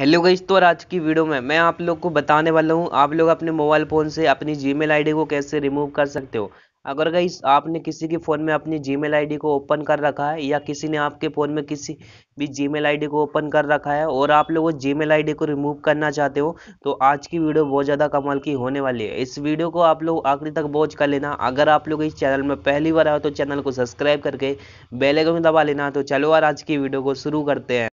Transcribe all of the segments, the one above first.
hello गई तो आज की वीडियो में मैं आप लोग को बताने वाला हूँ आप लोग अपने मोबाइल फ़ोन से अपनी जीमेल आईडी को कैसे रिमूव कर सकते हो अगर गई आपने किसी के फ़ोन में अपनी जीमेल आईडी को ओपन कर रखा है या किसी ने आपके फ़ोन में किसी भी जीमेल आईडी को ओपन कर रखा है और आप लोग वो जी मेल को रिमूव करना चाहते हो तो आज की वीडियो बहुत ज़्यादा कमाल की होने वाली है इस वीडियो को आप लोग आखिरी तक वॉच कर लेना अगर आप लोग इस चैनल में पहली बार आए तो चैनल को सब्सक्राइब करके बेलेगम दबा लेना तो चलो यार आज की वीडियो को शुरू करते हैं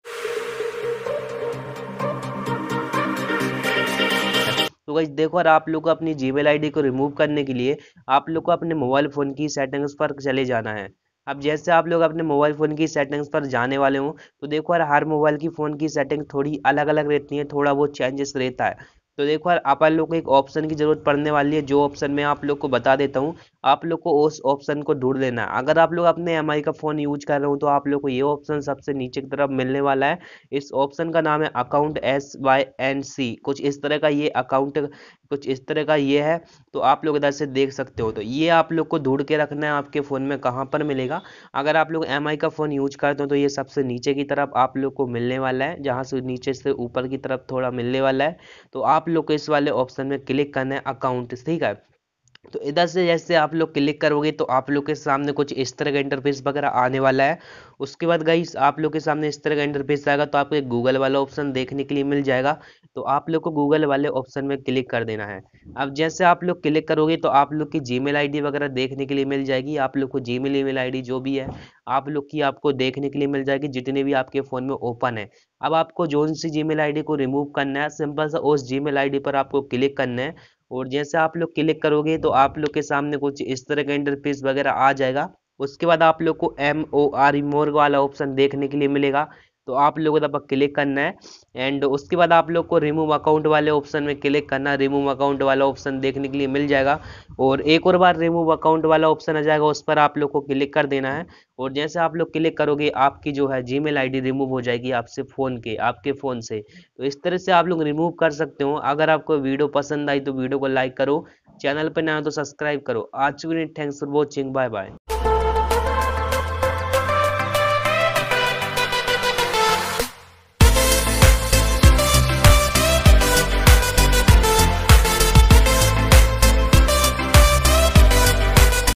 गई देखो और आप लोग को अपनी जीमेल मेल को रिमूव करने के लिए आप लोग को अपने मोबाइल फ़ोन की सेटिंग्स पर चले जाना है अब जैसे आप लोग अपने मोबाइल फ़ोन की सेटिंग्स पर जाने वाले हों तो देखो यार हर मोबाइल की फ़ोन की सेटिंग थोड़ी अलग अलग रहती है थोड़ा बहुत चेंजेस रहता है तो देखो यार आप लोग को एक ऑप्शन की ज़रूरत पड़ने वाली है जो ऑप्शन मैं आप लोग को बता देता हूँ आप लोग को उस ऑप्शन को ढूंढ लेना है अगर आप लोग अपने एम का फ़ोन यूज कर रहे हो तो आप लोग को ये ऑप्शन सबसे नीचे की तरफ मिलने वाला है इस ऑप्शन का नाम है account S Y N C कुछ इस तरह का ये अकाउंट कुछ इस तरह का ये है तो आप लोग इधर से देख सकते हो तो ये आप लोग को ढूंढ के रखना है आपके फ़ोन में कहाँ पर मिलेगा अगर आप लोग एम का फ़ोन यूज करते हो तो ये सबसे नीचे की तरफ आप लोग को मिलने वाला है जहाँ से नीचे से ऊपर की तरफ थोड़ा मिलने वाला है तो आप लोग को इस वाले ऑप्शन में क्लिक करना है अकाउंट ठीक है तो इधर से जैसे आप लोग क्लिक करोगे तो आप लोग के सामने कुछ इस तरह का इंटरफेस वगैरह आने वाला है उसके बाद गई आप लोग के सामने इस तरह का इंटरफेस आएगा तो आपको एक गूगल वाला ऑप्शन देखने के लिए मिल जाएगा तो आप लोग को गूगल वाले ऑप्शन में क्लिक कर देना है अब जैसे आप लोग क्लिक करोगे तो आप लोग की जी मेल वगैरह देखने के लिए मिल जाएगी आप लोग को जी मेल ईमेल जो भी है आप लोग की आपको देखने के लिए मिल जाएगी जितने भी आपके फ़ोन में ओपन है अब आपको जो सी जी मेल को रिमूव करना है सिंपल सा उस जी मेल पर आपको क्लिक करना है और जैसे आप लोग क्लिक करोगे तो आप लोग के सामने कुछ इस तरह का इंटरफेस वगैरह आ जाएगा उसके बाद आप लोग को एम ओ आर मोर वाला ऑप्शन देखने के लिए मिलेगा तो आप लोगों को क्लिक करना है एंड उसके बाद आप लोग को रिमूव अकाउंट वाले ऑप्शन में क्लिक करना रिमूव अकाउंट वाला ऑप्शन देखने के लिए मिल जाएगा और एक और बार रिमूव अकाउंट वाला ऑप्शन आ जाएगा उस पर आप लोग को क्लिक कर देना है और जैसे आप लोग क्लिक करोगे आपकी जो है जी मेल रिमूव हो जाएगी आपसे फ़ोन के आपके फ़ोन से तो इस तरह से आप लोग रिमूव कर सकते हो अगर आपको वीडियो पसंद आई तो वीडियो को लाइक करो चैनल पर ना हो तो सब्सक्राइब करो आज के लिए thanks for watching bye bye